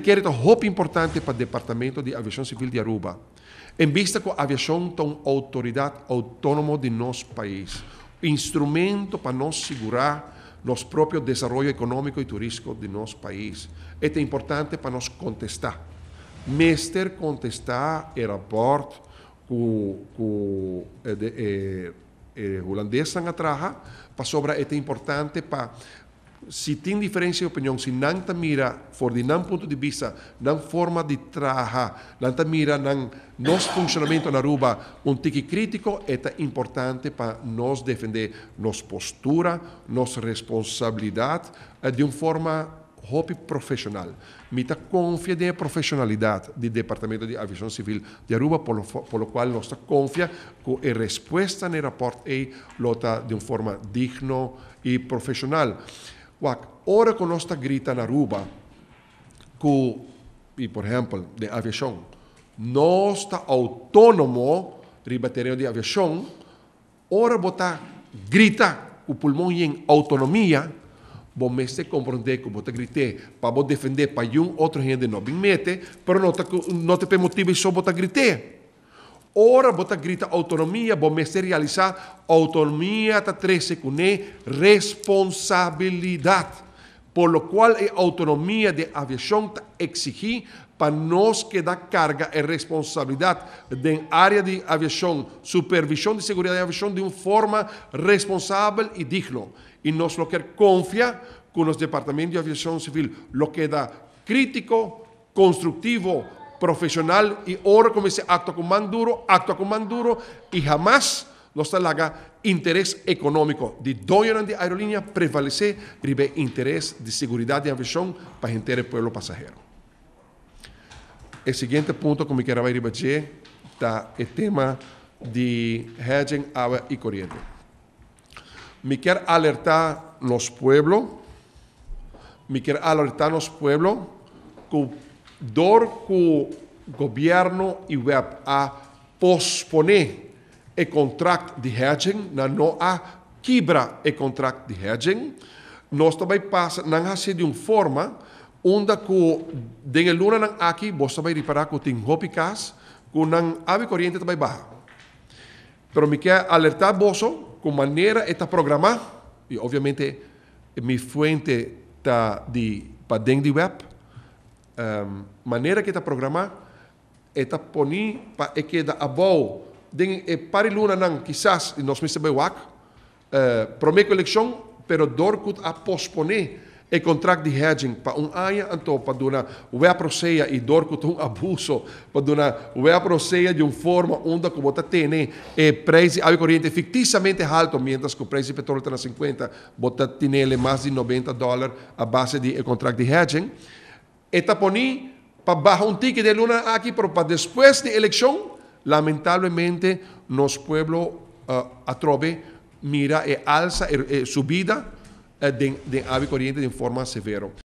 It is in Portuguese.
querido, hop importante para o Departamento de Aviação Civil de Aruba. Em vista que a aviação é uma autoridade autônoma de nosso país, instrumento para nos segurar nosso próprio desenvolvimento econômico e turístico de nosso país. É importante para nos contestar. Mester contestar o aeroporto que, eh, o eh, eh, holandês está atrás, para sobre é importante para se tem diferença de opinião, se não está mira, for de não ponto de vista, não forma de trajar, não está mira, não nosso funcionamento na Aruba, um tique crítico é importante para nós defender nossa postura, nossa responsabilidade de uma forma hope profissional. Mita confia de profissionalidade do Departamento de Aviação Civil de Aruba, pelo, o qual nós confia que a resposta no rapport é lota de uma forma digna e profissional. Uac, ora que nós grita na Aruba, que, e, por exemplo, de aviação, nós está autônomo, ribaterio de aviação, ora botar grita o pulmão em autonomia, bom me se compreender que bota grite para bom defender para um outro gente não bem mete, pero nota que não te motivo só botar grite. Ora, bota grita autonomia, vou materializar autonomia tá 13 com responsabilidade. Por lo qual a autonomia de aviação tá exigir para nós que dá carga e responsabilidade da área de aviação, supervisão de segurança de aviação de uma forma responsável e digna. E nós lo que confia com os departamentos de aviação civil, lo que dá crítico, construtivo, profesional y ahora como dice, actúa con man duro, con man duro y jamás nos haga interés económico. De doña de aerolínea prevalece ribe interés de seguridad de ambición para gente del pueblo pasajero. El siguiente punto, me quiera ver, está el tema de hedging, y corriente. Me quiero alertar los pueblos, me quiero alertar los pueblos que dor que o governo o web a pospone o contrato de hedging não a quebra o contrato de hedging nós também passa não há de uma forma onda ku dengan luna ng aki bosta bay ripara ku ting que ku nang abi corriente também baha. Pero mi queda alertar boso com maneira está programado e obviamente mi fuente ta di para di web um, ehm, maneira que está programada, está poni para é que da abol den e pari luna nan quizás nos me sebe wak uh, promeco eleição, pero dorkut a pospone e contract de hedging para um aia anto para dona wea proseia e dorkut um abuso para dona wea proseia de uma forma onda como tá tene e preço ao corrente ficticiamente alto mientras que o preço de petróleo está na 50 bota tinele mais de 90 dólares a base de contract de hedging para bajar un ticket de luna aquí, pero para después de elección, lamentablemente, nos pueblo eh, atrope, mira eh, alza eh, su vida de, de ave corriente de forma severa.